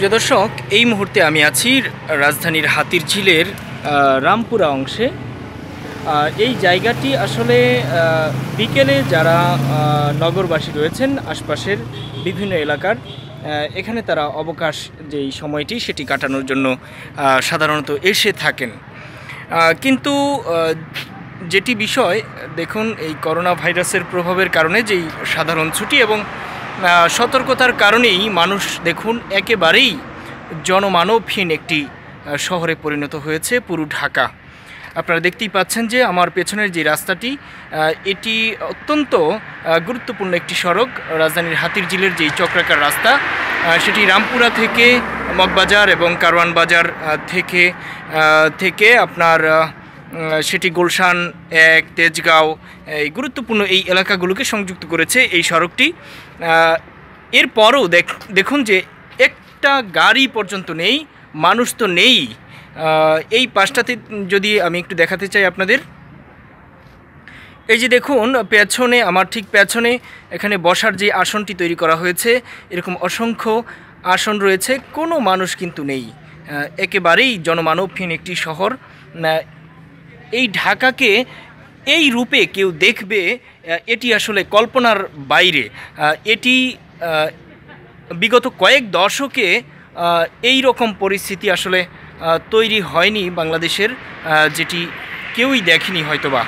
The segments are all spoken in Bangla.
প্রিয় দর্শক এই মুহূর্তে আমি আছি রাজধানীর হাতির ঝিলের রামপুরা অংশে এই জায়গাটি আসলে বিকেলে যারা নগরবাসী রয়েছেন আশপাশের বিভিন্ন এলাকার এখানে তারা অবকাশ যেই সময়টি সেটি কাটানোর জন্য সাধারণত এসে থাকেন কিন্তু যেটি বিষয় দেখুন এই করোনা ভাইরাসের প্রভাবের কারণে যেই সাধারণ ছুটি এবং সতর্কতার কারণেই মানুষ দেখুন একেবারেই জনমানবহীন একটি শহরে পরিণত হয়েছে পুরো ঢাকা আপনারা দেখতেই পাচ্ছেন যে আমার পেছনের যে রাস্তাটি এটি অত্যন্ত গুরুত্বপূর্ণ একটি সড়ক রাজধানীর হাতিরঝিলের যে চক্রাকার রাস্তা সেটি রামপুরা থেকে মগবাজার এবং কারওয়ান বাজার থেকে থেকে আপনার সেটি গুলশান এক তেজগাঁও এই গুরুত্বপূর্ণ এই এলাকাগুলোকে সংযুক্ত করেছে এই সড়কটি এরপরও দেখুন যে একটা গাড়ি পর্যন্ত নেই মানুষ তো নেই এই পাশটাতে যদি আমি একটু দেখাতে চাই আপনাদের এই যে দেখুন পেছনে আমার ঠিক পেছনে এখানে বসার যে আসনটি তৈরি করা হয়েছে এরকম অসংখ্য আসন রয়েছে কোনো মানুষ কিন্তু নেই একেবারেই জনমানবহীন একটি শহর এই ঢাকাকে এই রূপে কেউ দেখবে এটি আসলে কল্পনার বাইরে এটি বিগত কয়েক দশকে এই রকম পরিস্থিতি আসলে তৈরি হয়নি বাংলাদেশের যেটি কেউই দেখেনি হয়তোবা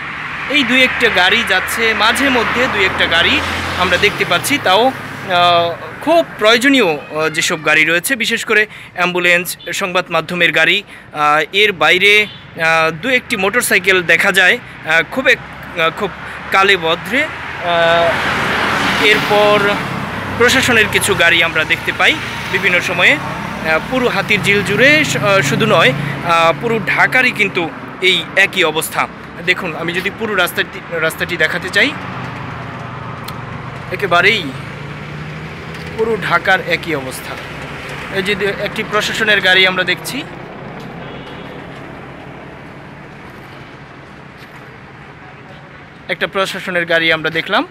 এই দুই একটা গাড়ি যাচ্ছে মাঝে মধ্যে দুই একটা গাড়ি আমরা দেখতে পাচ্ছি তাও খুব প্রয়োজনীয় যেসব গাড়ি রয়েছে বিশেষ করে অ্যাম্বুলেন্স সংবাদ মাধ্যমের গাড়ি এর বাইরে দু একটি মোটর সাইকেল দেখা যায় খুব খুব কালে বদ্রে এরপর প্রশাসনের কিছু গাড়ি আমরা দেখতে পাই বিভিন্ন সময়ে পুরো হাতির ঝিল জুড়ে শুধু নয় পুরো ঢাকারই কিন্তু এই একই অবস্থা দেখুন আমি যদি পুরো রাস্তাটি রাস্তাটি দেখাতে চাই একেবারেই পুরো ঢাকার একই অবস্থা এই যে একটি প্রশাসনের গাড়ি আমরা দেখছি একটা প্রশাসনের গাড়ি আমরা দেখলাম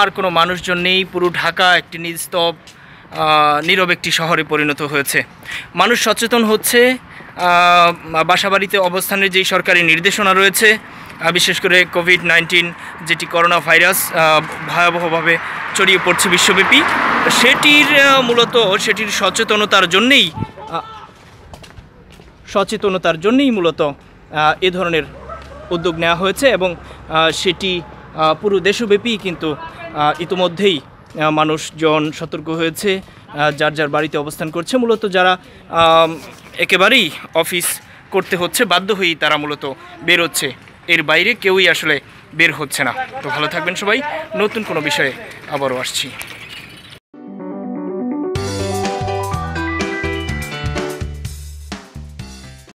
আর কোনো মানুষজন নেই পুরো ঢাকা একটি নিস্তব নীরব একটি শহরে পরিণত হয়েছে মানুষ সচেতন হচ্ছে বাসাবাড়িতে অবস্থানের যেই সরকারি নির্দেশনা রয়েছে বিশেষ করে কোভিড নাইন্টিন যেটি করোনা ভাইরাস ভয়াবহভাবে ছড়িয়ে পড়ছে বিশ্বব্যাপী সেটির মূলত সেটির সচেতনতার জন্যেই সচেতনতার জন্যেই মূলত এ ধরনের উদ্যোগ নেওয়া হয়েছে এবং সেটি পুরো দেশব্যাপী কিন্তু ইতোমধ্যেই মানুষজন সতর্ক হয়েছে যার যার বাড়িতে অবস্থান করছে মূলত যারা একেবারেই অফিস করতে হচ্ছে বাধ্য হয়েই তারা মূলত বেরোচ্ছে এর বাইরে কেউই আসলে বের হচ্ছে না তো ভালো থাকবেন সবাই নতুন কোনো বিষয়ে আবারও আসছি